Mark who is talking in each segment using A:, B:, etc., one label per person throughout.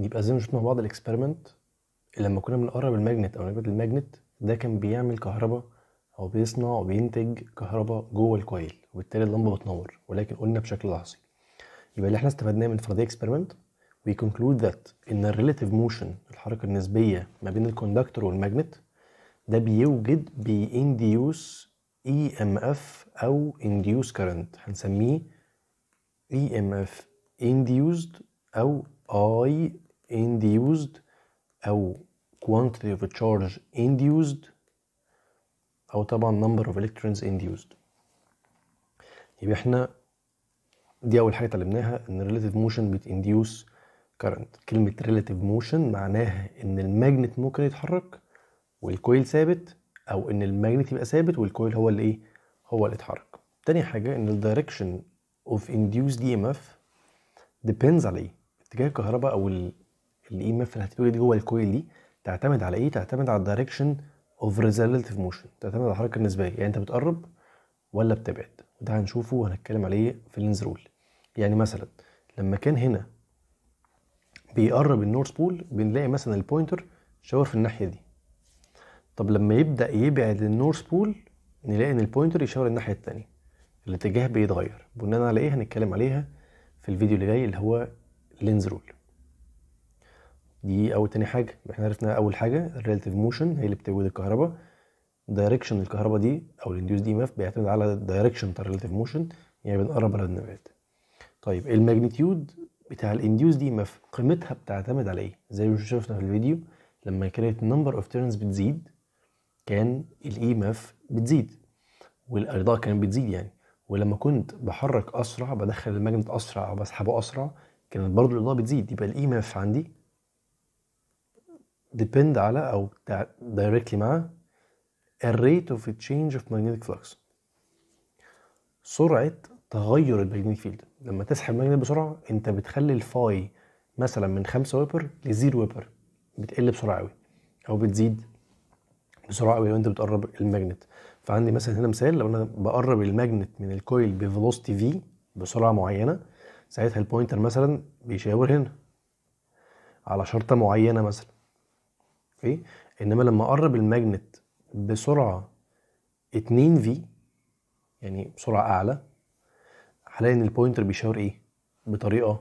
A: يبقى زي ما شفنا مع بعض الاكسبيرمنت لما كنا بنقرب الماجنت او نقرب الماجنت ده كان بيعمل كهرباء او بيصنع وبينتج كهرباء جوه الكويل وبالتالي اللمبه بتنور ولكن قلنا بشكل لحظي يبقى اللي احنا استفدناه من فرضيه اكسبيرمنت وي كونكلود ذات ان الريليتيف موشن الحركه النسبيه ما بين الكوندكتور والماجنت ده بيوجد بينديوس اي ام اف او induced current هنسميه اي ام اف induced او اي induced أو quantity of a charge induced أو طبعا number of electrons induced يبقى احنا دي أول حاجة اتعلمناها إن relative motion induce current كلمة relative motion معناها إن الماجنت ممكن يتحرك والكويل ثابت أو إن الماجنت يبقى ثابت والكويل هو اللي إيه هو اللي اتحرك تاني حاجة إن الدايركشن of induced EMF depends على إيه اتجاه الكهرباء أو اف اللي هتبقى جوه الكويل دي تعتمد على ايه تعتمد على الدايركشن اوف ريزلتيف موشن تعتمد على الحركه النسبيه يعني انت بتقرب ولا بتبعد وده هنشوفه وهنتكلم عليه في اللينز رول يعني مثلا لما كان هنا بيقرب النورث بول بنلاقي مثلا البوينتر شاور في الناحيه دي طب لما يبدا يبعد النورث بول نلاقي ان البوينتر يشاور الناحيه التانية الاتجاه بيتغير بناء على ايه هنتكلم عليها في الفيديو اللي جاي اللي هو لينز رول دي اول تاني حاجه احنا عرفنا اول حاجه الريلاتيف موشن هي اللي بتولد الكهرباء دايركشن الكهرباء دي او الانديوس دي ماف بيعتمد على الدايركشن بتاع الريلاتيف موشن يعني بنقرب على النبات طيب الماجنتيود بتاع الانديوس دي ماف قيمتها بتعتمد على ايه زي ما شفنا في الفيديو لما كانت نمبر اوف تيرنز بتزيد كان الاي ماف بتزيد والاضاءه كانت بتزيد يعني ولما كنت بحرك اسرع بدخل الماجنت اسرع او بسحبه اسرع كانت برضه الاضاءه بتزيد يبقى الاي ماف عندي depend على او directly مع الريت اوف تشينج اوف ماجنتيك فلكس سرعه تغير الماجنتيك فيلد لما تسحب الماجنت بسرعه انت بتخلي الفاي مثلا من 5 ويبر ل 0 ويبر بتقل بسرعه قوي او بتزيد بسرعه قوي لو انت بتقرب الماجنت فعندي مثلا هنا مثال لو انا بقرب الماجنت من الكويل بفلوستي في بسرعه معينه ساعتها البوينتر مثلا بيشاور هنا على شرطه معينه مثلا اوكي انما لما اقرب الماجنت بسرعه 2 في يعني بسرعه اعلى هلاقي ان البوينتر بيشاور ايه بطريقه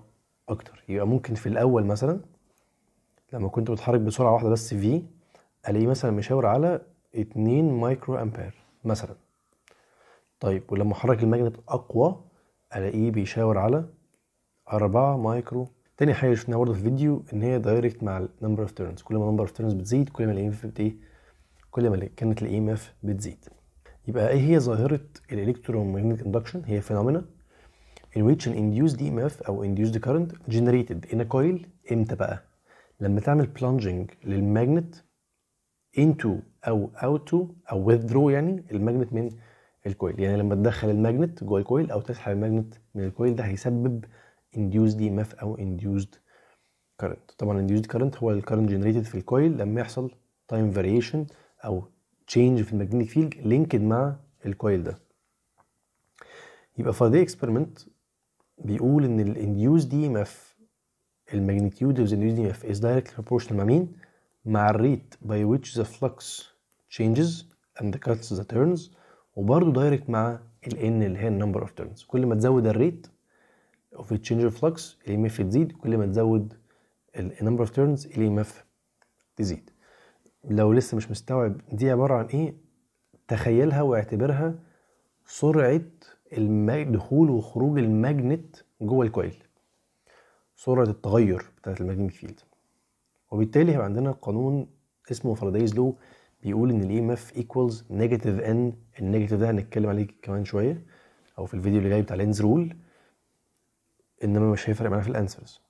A: اكتر يبقى ممكن في الاول مثلا لما كنت بتحرك بسرعه واحده بس في الاقيه مثلا مشاور على 2 مايكرو امبير مثلا طيب ولما احرك الماجنت اقوى الاقيه بيشاور على 4 مايكرو تاني حاجه شفناها برضه في الفيديو ان هي دايركت مع النمبر اوف تيرنز كل ما النمبر اوف تيرنز بتزيد كل ما الاي اف بت إيه؟ كل ما كانت الاي ام اف بتزيد يبقى ايه هي ظاهره الالكترومagnetic اندكشن هي فينومينا in which an induced EMF او induced current generated in a coil امتى بقى؟ لما تعمل plunging للماجنت into او out to او withdraw يعني الماجنت من الكويل يعني لما تدخل الماجنت جوه الكويل او تسحب الماجنت من الكويل ده هيسبب induced EMF او induced current طبعا induced current هو current generated في الكويل لما يحصل time variation او change في الماجنتيك فيلد linked مع الكويل ده يبقى فاردي اكسبيرمنت بيقول ان الانديوز دي ام اف الماجنتيود اوف الانديوز دي ام اف از proportional بروبورشنال مع مين؟ مع الريت باي ويتش ذا فلكس تشينجز اند كاتس ذا تيرنز وبرضه دايركت مع ال n اللي هي النمبر اوف تيرنز كل ما تزود الريت of exchange flux ال ام اف تزيد كل ما تزود النمبر اوف تيرنز ال ام اف تزيد لو لسه مش مستوعب دي عباره عن ايه تخيلها واعتبرها سرعه دخول وخروج الماجنت جوه الكويل سرعه التغير بتاعه الماجنت فيلد وبالتالي هيبقى عندنا قانون اسمه فارادايز لو بيقول ان الاي ام اف ايكوالز نيجاتيف ان النيجاتيف ده هنتكلم عليه كمان شويه او في الفيديو اللي جاي بتاع لينز رول انما مش هيفرق معانا في الانسرز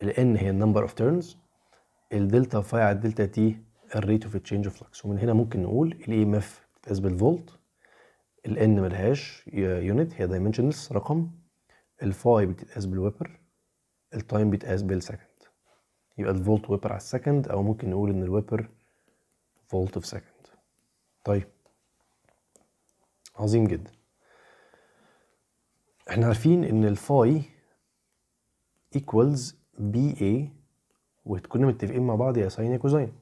A: لان هي النمبر اوف تيرنز الدلتا فاي على الدلتا تي الريت اوف تشينج اوف فلكس ومن هنا ممكن نقول الاي ام e اف بتتقاس بالفولت الان ملهاش يونت هي دايمنشنز رقم الفاي بتتقاس بالويبر التايم بيتقاس بالسكند يبقى الفولت ويبر على السكند او ممكن نقول ان الويبر فولت في سكند طيب عظيم جدا احنا عارفين ان الفاي equals BA وكنا متفقين مع بعض يا ساين يا كوزين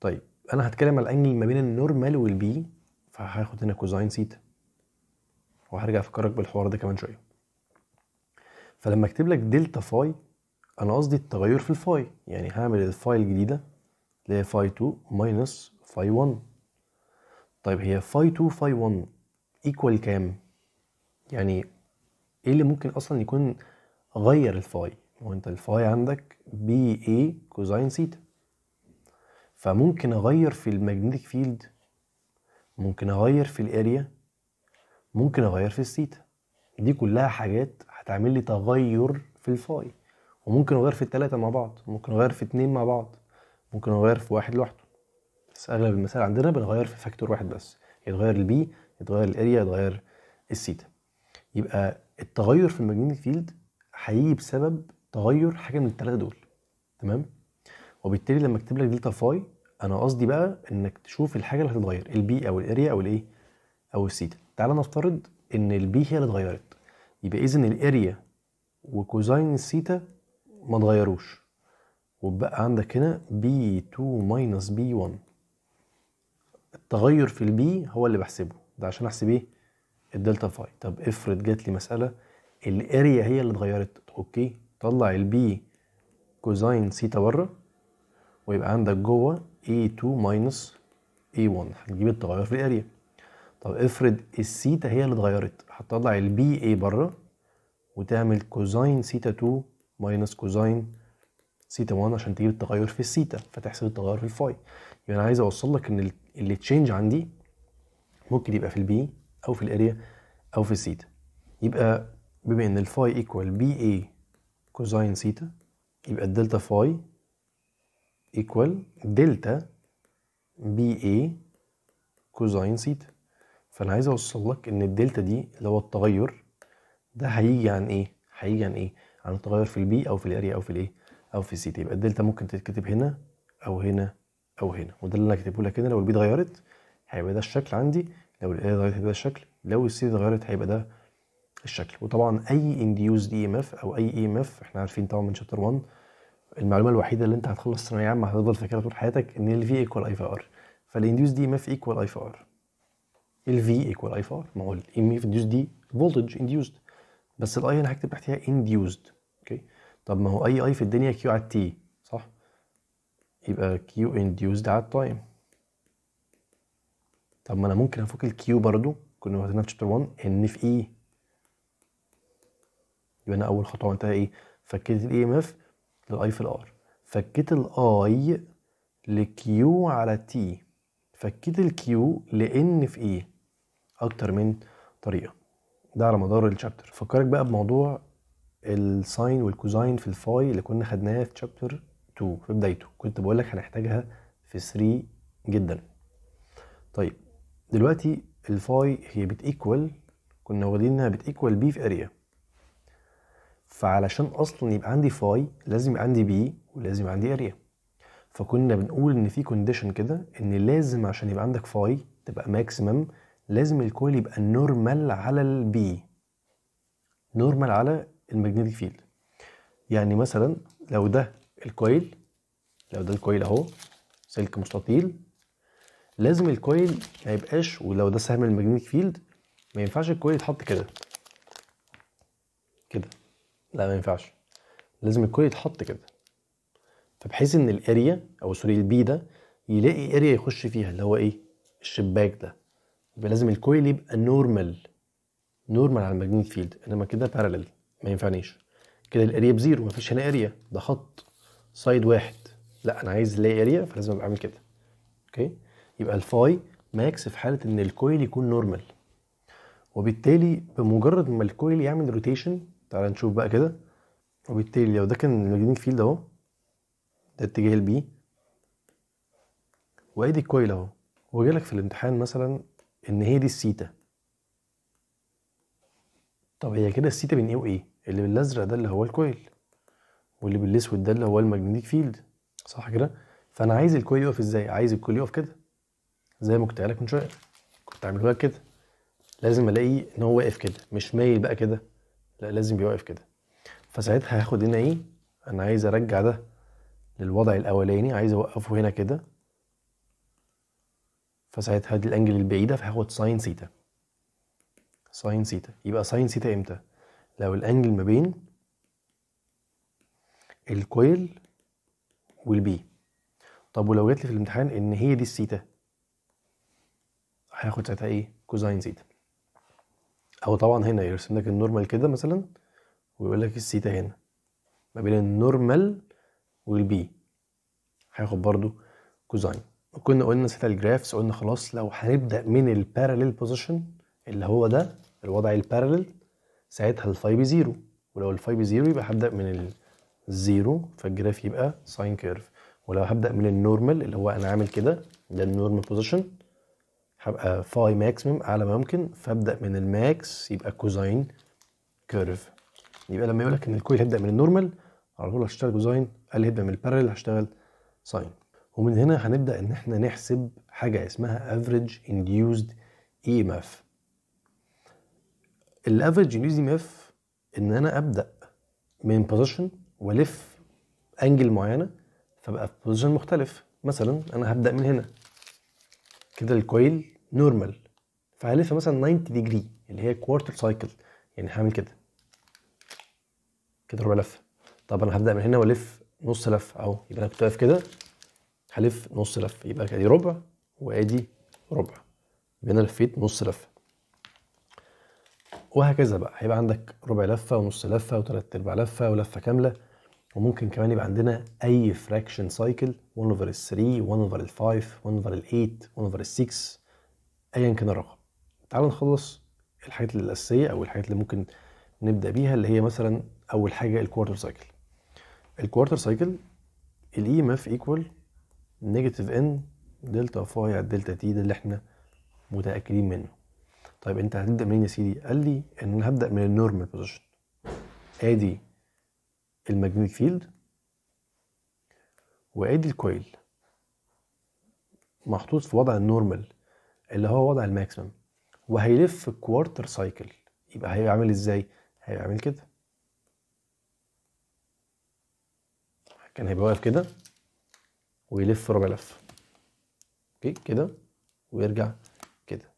A: طيب انا هتكلم على الانجل ما بين النورمال والبي فهاخد هنا كوزين سيتا وهرجع افكرك بالحوار ده كمان شويه فلما اكتب لك دلتا فاي انا قصدي التغير في الفاي يعني هعمل الفاي الجديده اللي هي فاي 2 ماينس فاي 1 طيب هي فاي 2 فاي 1 ايكوال كام يعني ايه اللي ممكن اصلا يكون غير الفاي وانت الفاي عندك بي اي كوزين سيتا فممكن اغير في الماجنتيك فيلد ممكن اغير في الاريا ممكن اغير في السيتا دي كلها حاجات هتعمل لي تغير في الفاي وممكن اغير في التلاتة مع بعض ممكن اغير في اتنين مع بعض ممكن اغير في واحد لوحده بس اغلب المسائل عندنا بنغير في فاكتور واحد بس يتغير البي يتغير الاريا يتغير السيتا يبقى التغير في الماجنتيك فيلد هيجي بسبب تغير حاجه من الثلاثه دول تمام وبالتالي لما اكتب لك دلتا فاي انا قصدي بقى انك تشوف الحاجه اللي هتتغير البي او الاريا او الايه او السيتا تعال نفترض ان البي هي اللي اتغيرت يبقى اذا الاريا وكوزاين السيتا ما اتغيروش وبقى عندك هنا بي 2 ماينس بي 1 التغير في البي هو اللي بحسبه ده عشان احسب ايه الدلتا فاي طب افرض جات لي مساله الاريا هي اللي اتغيرت اوكي طلع البي كوزين سيتا بره ويبقى عندك جوه اي 2 ماينس اي 1 هتجيب التغير في الاريا طب افرض السيتا هي اللي اتغيرت هتطلع البي اي بره وتعمل كوزين سيتا 2 ماينس كوزين سيتا 1 عشان تجيب التغير في السيتا فتحسب التغير في الفاي يبقى يعني انا عايز اوصل لك ان اللي تشينج عندي ممكن يبقى في البي او في الاريا او في السيتا يبقى بما ان الفاي ايكوال بي اي كوزاين ثيتا يبقى الدلتا فاي ايكوال دلتا بي اي كوزاين ثيتا فانا عايز اوصل لك ان الدلتا دي اللي هو التغير ده هيجي عن ايه هيجي عن ايه عن التغير في البي او في الاريا او في الايه او في الثيتا يبقى الدلتا ممكن تتكتب هنا او هنا او هنا وده اللي انا كاتبه لك هنا لو البي اتغيرت هيبقى ده الشكل عندي لو الاريا اتغيرت هيبقى ده الشكل لو السي اتغيرت هيبقى ده الشكل وطبعا اي انديوزد اي ام اف او اي اي ام اف احنا عارفين طبعا من شابتر 1 المعلومه الوحيده اللي انت هتخلص ثانويه عامه هتفضل فاكرها طول حياتك ان ال في ايكوال اي في ار فالانديوز دي ام اف ايكوال اي في ار ال في ايكوال اي في ار ما هو الام اف انديوز دي فولتج انديوزد بس الاي انا هكتب تحتها انديوزد اوكي طب ما هو اي اي في الدنيا كيو على تي صح يبقى كيو انديوزد على التايم طب ما انا ممكن افك الكيو برضو كنا واخدينها في شابتر 1 ان في اي يبقى انا اول خطوه عملتها ايه فكيت الاي ام e اف للاي في الار فكيت الاي لكيو على تي فكيت الكيو لان في ايه اكتر من طريقه ده على مدار الشابتر فكرك بقى بموضوع الساين والكوزاين في الفاي اللي كنا خدناها في شابتر 2 في بدايته كنت بقول لك هنحتاجها في 3 جدا طيب دلوقتي الفاي هي بتيكوال كنا واخدينها بتيكوال بي في اريا فعلشان اصلا يبقى عندي فاي لازم يبقى عندي بي ولازم يبقى عندي اريا فكنا بنقول ان في كونديشن كده ان لازم عشان يبقى عندك فاي تبقى ماكسيمم لازم الكويل يبقى نورمال على البي نورمال على الماجنتيك فيلد يعني مثلا لو ده الكويل لو ده الكويل اهو سلك مستطيل لازم الكويل ما يبقاش ولو ده سهم الماجنتيك فيلد ما ينفعش الكويل يتحط كده لا ما ينفعش لازم الكل يتحط كده فبحيث ان الاريا او سوري البي ده يلاقي اريا يخش فيها اللي هو ايه الشباك ده يبقى لازم الكويل يبقى نورمال نورمال على الماجنيت فيلد انما كده بارلل ما ينفعنيش كده الاريا بزيرو مفيش هنا اريا ده خط سايد واحد لا انا عايز الاقي اريا فلازم ابقى اعمل كده اوكي يبقى الفاي ماكس في حاله ان الكويل يكون نورمال وبالتالي بمجرد ما الكويل يعمل روتيشن تعال نشوف بقى كده وبالتالي لو ده كان الماجنتيك فيلد اهو ده اتجاه البي وادي الكويل اهو وجالك في الامتحان مثلا ان هي دي السيتا طب هي كده السيتا بين ايه وايه اللي بالازرق ده اللي هو الكويل واللي بالاسود ده اللي هو الماجنتيك فيلد صح كده فانا عايز الكويل يقف ازاي عايز الكويل يقف كده زي ما كنت لك من شويه كنت عامله لك كده لازم الاقي ان هو واقف كده مش مايل بقى كده لا لازم بيوقف كده فساعتها هاخد هنا ايه انا عايز ارجع ده للوضع الاولاني عايز اوقفه هنا كده فساعتها دي الانجل البعيده فهاخد ساين سيتا ساين سيتا يبقى ساين سيتا امتى لو الانجل ما بين الكويل والبي طب ولو جت لي في الامتحان ان هي دي السيتا هاخد ساعتها ايه كوزاين سيتا او طبعا هنا يرسم لك النورمال كده مثلا ويقول لك السيتا هنا ما بين النورمال والبي هياخد برضو كوزاين وكنا قلنا سيتا الجرافس قلنا خلاص لو هنبدا من البارلل بوزيشن اللي هو ده الوضع البارلل ساعتها الفاي بزيرو ولو الفاي بزيرو يبقى هبدا من الزيرو فالجراف يبقى ساين كيرف ولو هبدا من النورمال اللي هو انا عامل كده ده النورمال بوزيشن هبقى فاي ماكسيمم اعلى ما يمكن فابدا من الماكس يبقى كوزاين كيرف يبقى لما يقول لك ان الكويل هيبدا من النورمال على طول هشتغل كوزاين قال هيبدا من البارلل هشتغل ساين ومن هنا هنبدا ان احنا نحسب حاجه اسمها افريج اي ام اف الافريج ام اف ان انا ابدا من بوزيشن والف انجل معينه فبقى في بوزيشن مختلف مثلا انا هبدا من هنا كده الكويل نورمال فهلف مثلا 90 ديجري اللي هي كوارتر سايكل يعني هعمل كده كده ربع لفه طب انا هبدا من هنا والف نص لفه اهو يبقى انا كنت واقف كده هلف نص لفه يبقى ادي ربع وادي ربع يبقى انا لفيت نص لفه وهكذا بقى هيبقى عندك ربع لفه ونص لفه وثلاث ارباع لفه ولفه كامله وممكن كمان يبقى عندنا اي فراكشن سايكل 1 اوفر 3 1 اوفر 5 1 اوفر 8 1 اوفر 6 ايا كان الرقم تعال نخلص الحاجات الاساسيه او الحاجات اللي ممكن نبدا بيها اللي هي مثلا اول حاجه الكوارتر سايكل الكوارتر سايكل الاي اف ايكوال نيجاتيف ان دلتا فاي على دلتا تي ده اللي احنا متاكدين منه طيب انت هتبدا منين يا سيدي قال لي ان انا هبدا من النورمال بوزيشن ادي الماجنتيك فيلد وادي الكويل محطوط في وضع النورمال اللي هو وضع الماكسيمم وهيلف كوارتر سايكل يبقى هيبقى عامل ازاي هيبقى عامل كده كان هيبقى واقف كده ويلف ربع لفه اوكي كده ويرجع كده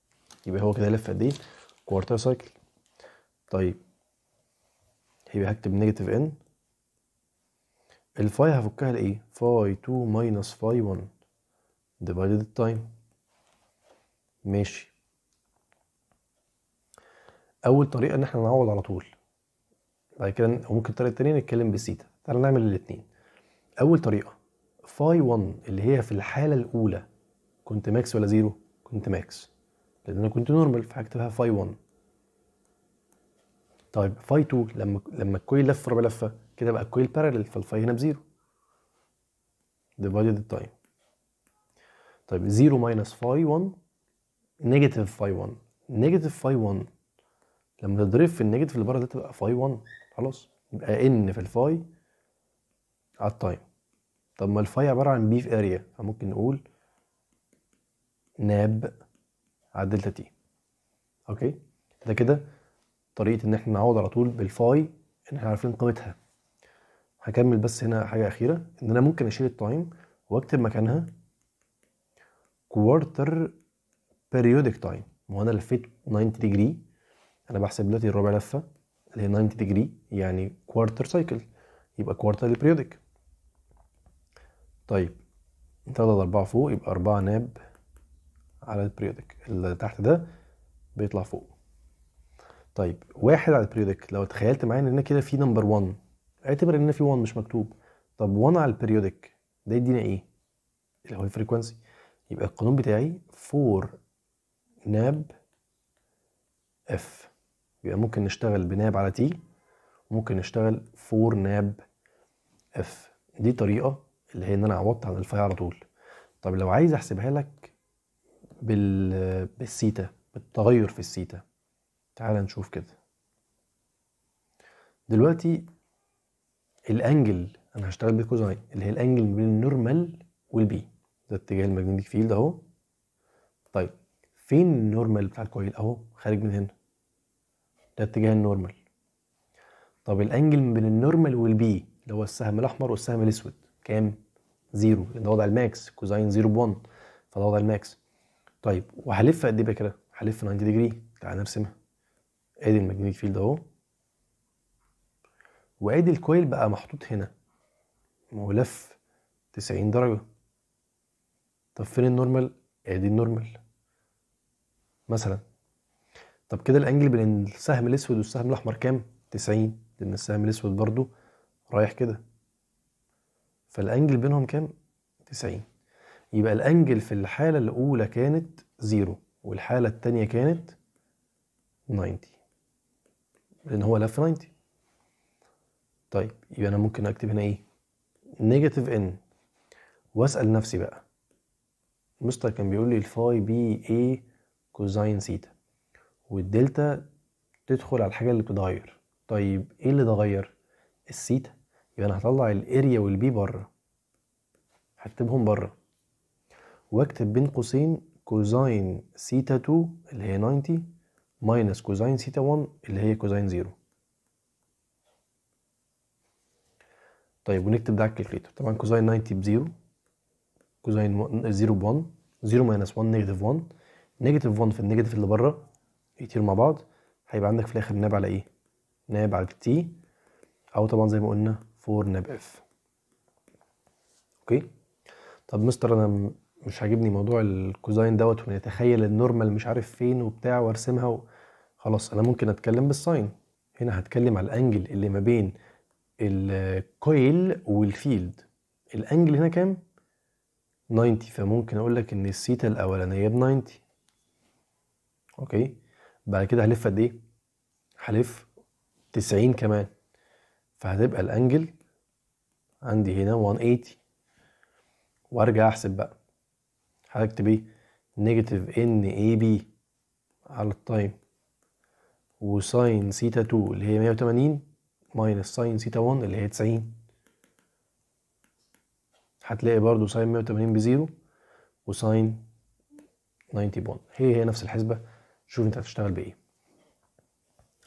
A: يبقى هو كده لف قد ايه كوارتر سايكل طيب يبقى هكتب نيجاتيف ان الفاي هفكها لايه فاي 2 ماينس فاي 1 ديفايدد التايم ماشي اول طريقه ان احنا نعوض على طول بعد كده ممكن الطريقه التانيه نتكلم بسيتا تعالى نعمل الاثنين اول طريقه فاي 1 اللي هي في الحاله الاولى كنت ماكس ولا زيرو كنت ماكس لان انا كنت نورمال فهكتبها فاي 1 طيب فاي 2 لما لما الكويل لف ربع لفه كده بقى كويل بارلل فالفاي هنا بزيرو ديفايدد التايم طيب زيرو ماينس فاي 1 نيجاتيف فاي 1 نيجاتيف فاي 1 لما تضرب في النيجاتيف اللي بره ده تبقى فاي 1 خلاص يبقى ان في الفاي على التايم طب ما الفاي عباره عن بي في اريا فممكن نقول ناب على دلتا تي اوكي ده كده طريقه ان احنا نعوض على طول بالفاي ان احنا عارفين قيمتها هكمل بس هنا حاجه اخيره ان انا ممكن اشيل التايم واكتب مكانها كوارتر بيريودك تايم ما انا لفيت 90 ديجري انا بحسب دلوقتي الربع لفه اللي هي 90 ديجري يعني كوارتر سايكل يبقى كوارتر بيريودك طيب 3 4 فوق يبقى 4 ناب على البريودك اللي تحت ده بيطلع فوق طيب واحد على البريودك لو تخيلت معايا ان انا كده في نمبر 1 اعتبر ان في 1 مش مكتوب طب 1 على البريودك ده يدينا ايه اللي هو الفريكوانسي يبقى القانون بتاعي 4 ناب اف يبقى ممكن نشتغل بناب على تي وممكن نشتغل 4 ناب اف دي طريقه اللي هي ان انا عوضت عن الفاي على طول طب لو عايز احسبها لك بال بالسيتا بالتغير في السيتا تعال نشوف كده دلوقتي الانجل انا هشتغل بالكوزاين اللي هي الانجل بين النورمال والبي ده اتجاه الماجنتيك فيلد اهو طيب فين النورمال بتاع الكويل اهو خارج من هنا ده اتجاه النورمال طب الانجل بين النورمال والبي اللي هو السهم الاحمر والسهم الاسود كام زيرو ده وضع الماكس كوزاين زيرو بون فده وضع الماكس طيب وهلف قد ايه بقى كده هلف 90 ديجري تعال نرسمها ادي الماجنتيك فيلد اهو وعيد الكويل بقى محطوط هنا ملف 90 درجة طب فين النورمال؟ ادي النورمال مثلا طب كده الانجل بين السهم الاسود والسهم الاحمر كام؟ 90 لان السهم الاسود برضو رايح كده فالانجل بينهم كام؟ 90 يبقى الانجل في الحالة الاولى كانت زيرو والحالة الثانيه كانت 90 لان هو لف 90 طيب يبقى انا ممكن اكتب هنا ايه نيجاتيف ان واسال نفسي بقى المستر كان بيقول لي الفاي بي ايه كوزاين سيتا والدلتا تدخل على الحاجه اللي بتتغير طيب ايه اللي اتغير السيتا يبقى انا هطلع الاريا والبي بره هكتبهم بره واكتب بين قوسين كوزاين سيتا 2 اللي هي 90 ماينس كوزاين سيتا 1 اللي هي كوزاين 0 طيب ونكتب ده على الكالكليتر طبعا كوزين 90 ب 0 كوزين 0 ب1 0 ماينس 1 نيجاتيف 1 نيجاتيف 1 في النيجاتيف اللي بره يطير مع بعض هيبقى عندك في الاخر ناب على ايه؟ ناب على تي او طبعا زي ما قلنا 4 ناب اف اوكي طب مستر انا مش عاجبني موضوع الكوزين دوت ونتخيل النورمال مش عارف فين وبتاع وارسمها و... خلاص انا ممكن اتكلم بالساين هنا هتكلم على الانجل اللي ما بين الكويل والفيلد الانجل هنا كام 90 فممكن اقول لك ان الثيتا الاولانيه ب 90 اوكي بعد كده هلف قد ايه هلف 90 كمان فهتبقى الانجل عندي هنا 180 وارجع احسب بقى هكتب ايه نيجاتيف ان اي بي على التايم وساين سيتا 2 اللي هي 180 ماينس ساين ثيتا 1 اللي هي 90 هتلاقي برضو ساين 180 بزيرو وساين 91 بون هي هي نفس الحسبة شوف انت هتشتغل بايه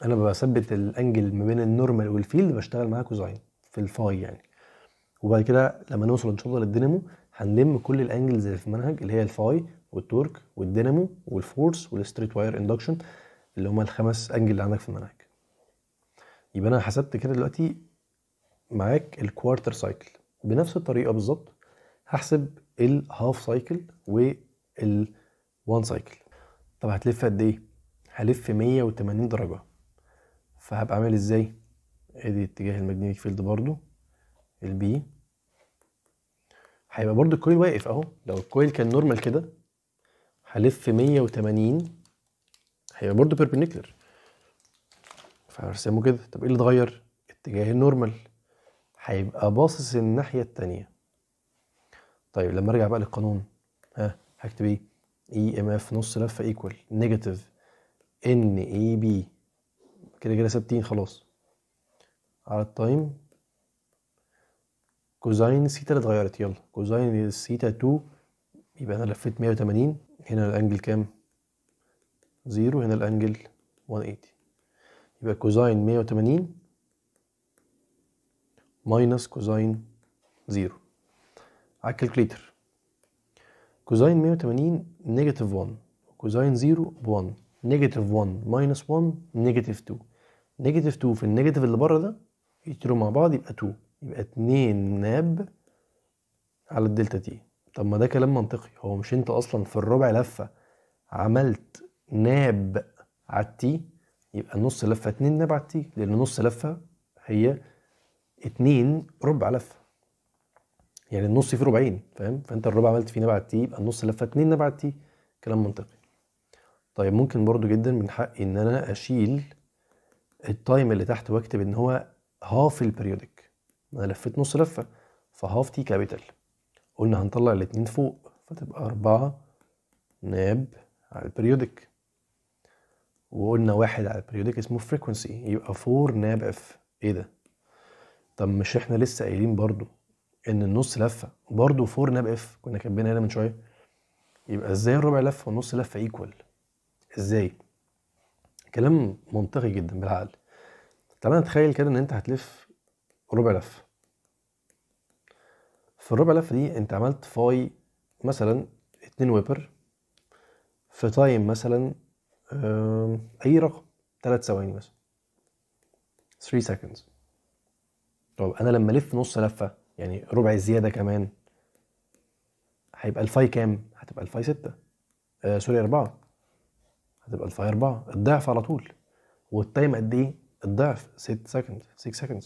A: انا بثبت الانجل ما بين النورمال والفيلد بشتغل معاه كوزاين في الفاي يعني وبعد كده لما نوصل ان شاء الله للدينامو هنلم كل الانجلز اللي في المنهج اللي هي الفاي والتورك والدينامو والفورس والستريت واير اندكشن اللي هما الخمس انجل اللي عندك في المنهج يبقى انا حسبت كده دلوقتي معاك الكوارتر سايكل بنفس الطريقه بالظبط هحسب الهاف سايكل والوان سايكل طب هتلف قد ايه هلف 180 درجه فهبقى عامل ازاي ادي اتجاه الماجنتيك فيلد برضو البي هيبقى برضو الكويل واقف اهو لو الكويل كان نورمال كده هلف 180 هيبقى برضو بيربنيكلر فارسمه كده طب ايه اللي اتغير اتجاه النورمال هيبقى باصص الناحية التانية طيب لما ارجع بقى للقانون ها هكتب ايه اي ام اف نص لفة ايكوال نيجاتيف ان اي بي كده كده ثابتين خلاص على التايم كوزين سيتا اللي اتغيرت يلا كوزين سيتا 2 يبقى انا لفيت 180 هنا الانجل كام؟ زيرو هنا الانجل 180 يبقى كوزاين 180 ماينس كوزاين 0 على الكالكليتر كوزاين 180 نيجاتيف 1 كوزاين 0 ب 1 نيجاتيف 1 ماينس 1 نيجاتيف 2 نيجاتيف 2 في النيجاتيف اللي بره ده يتروا مع بعض يبقى 2 يبقى 2 ناب على الدلتا تي طب ما ده كلام منطقي هو مش انت اصلا في الربع لفه عملت ناب على التي يبقى نص لفه 2 نبع تي لان نص لفه هي 2 ربع لفه يعني النص فيه ربعين فاهم فانت الربع عملت فيه نبع تي يبقى النص لفه 2 نبع تي كلام منطقي طيب ممكن برضو جدا من حقي ان انا اشيل التايم اللي تحت واكتب ان هو هاف البريودك انا لفيت نص لفه فهاف تي كابيتال قلنا هنطلع الاتنين فوق فتبقى أربعة ناب على البريودك وقلنا واحد على البريودك اسمه فريكونسي يبقى 4 ناب اف ايه ده؟ طب مش احنا لسه قايلين برضو ان النص لفه برضو 4 ناب اف كنا كاتبينها هنا من شويه يبقى ازاي الربع لفه والنص لفه ايكوال؟ ازاي؟ كلام منطقي جدا بالعقل تعالى نتخيل كده ان انت هتلف ربع لفه في الربع لفه دي انت عملت فاي مثلا اتنين ويبر في تايم مثلا اي رقم ثلاث ثواني مثلا 3 seconds طب انا لما الف نص لفه يعني ربع زياده كمان هيبقى الفاي كام؟ هتبقى الفاي 6 آه سوري 4 هتبقى الفاي 4 الضعف على طول والتايم قد ايه؟ الضعف 6 seconds 6 seconds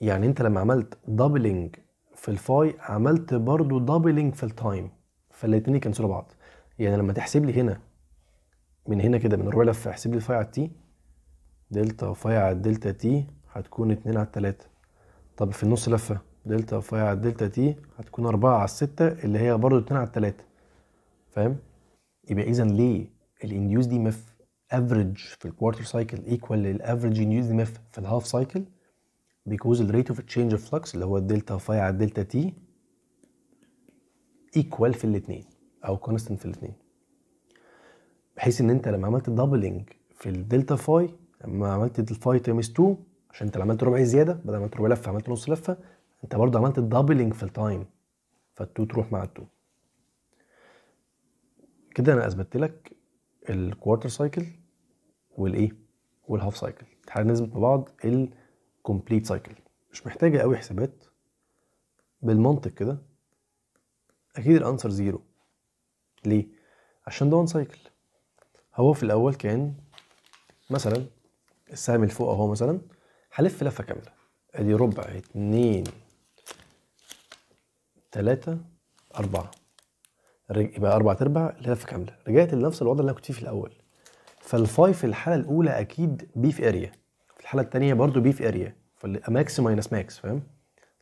A: يعني انت لما عملت دبلنج في الفاي عملت برضو دبلنج في التايم فالاتنين يكنسلوا بعض يعني لما تحسب لي هنا من هنا كده من الربع لف احسب لي فاي على تي دلتا فاي على دلتا تي هتكون اتنين على التلاتة طب في النص لفة دلتا فاي على دلتا تي هتكون أربعة على الستة اللي هي برضو اتنين على التلاتة فاهم؟ يبقى إذا ليه الانديوز دي مف افريج في الكوارتر سايكل ايكوال للافريج انديوز دي مف في الهاف سايكل بيكوز الريت اوف تشينج اوف فلكس اللي هو الدلتا فاي على دلتا تي ايكوال في الاتنين او كونستنت في الاتنين بحيث ان انت لما عملت دبلنج في الدلتا فاي لما عملت الفاي تايمز 2 عشان انت عملت ربع زياده بدل ما عملت ربع لفه عملت نص لفه انت برضه عملت دبلنج في التايم فالتو تروح مع التو كده انا اثبتت لك الكوارتر سايكل والايه والهاف سايكل تعالى نثبت بعض الكومبليت سايكل مش محتاجه قوي حسابات بالمنطق كده اكيد الانسر زيرو ليه عشان ده وان سايكل هو في الاول كان مثلا السهم اللي فوق اهو مثلا هلف لفه كامله ادي ربع اتنين تلاتة أربعة يبقى أربعة أرباع لفة كاملة رجعت لنفس الوضع اللي أنا كنت فيه في الأول فالفاي في الحالة الأولى أكيد بي في أريا في الحالة الثانيه برضو بي في أريا فماكس ماينس ماكس فاهم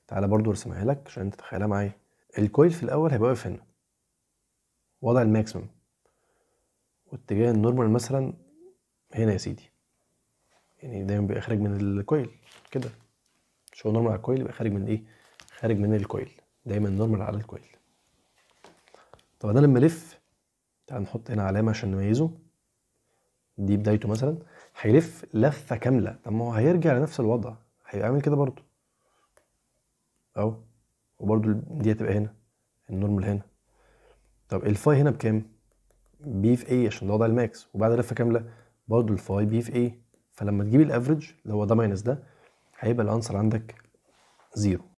A: تعالى برضو ارسمها لك عشان تتخيلها معايا الكويل في الأول هيبقى واقف هنا وضع الماكسيمم واتجاه النورمال مثلا هنا يا سيدي يعني دايما بيبقى خارج من الكويل كده مش هو نورمال على الكويل يبقى خارج من ايه خارج من الكويل دايما نورمال على الكويل طب انا لما الف تعال نحط هنا علامه عشان نميزه دي بدايته مثلا هيلف لفه كامله طب ما هو هيرجع لنفس الوضع هيبقى عامل كده برضو اهو وبرضو دي هتبقى هنا النورمال هنا طب الفاي هنا بكام بي في اي عشان ده وضع الماكس وبعد لفه كامله برضه الفاي بي في اي فلما تجيب الافريج اللي هو ده ماينس ده هيبقى الانسر عندك زيرو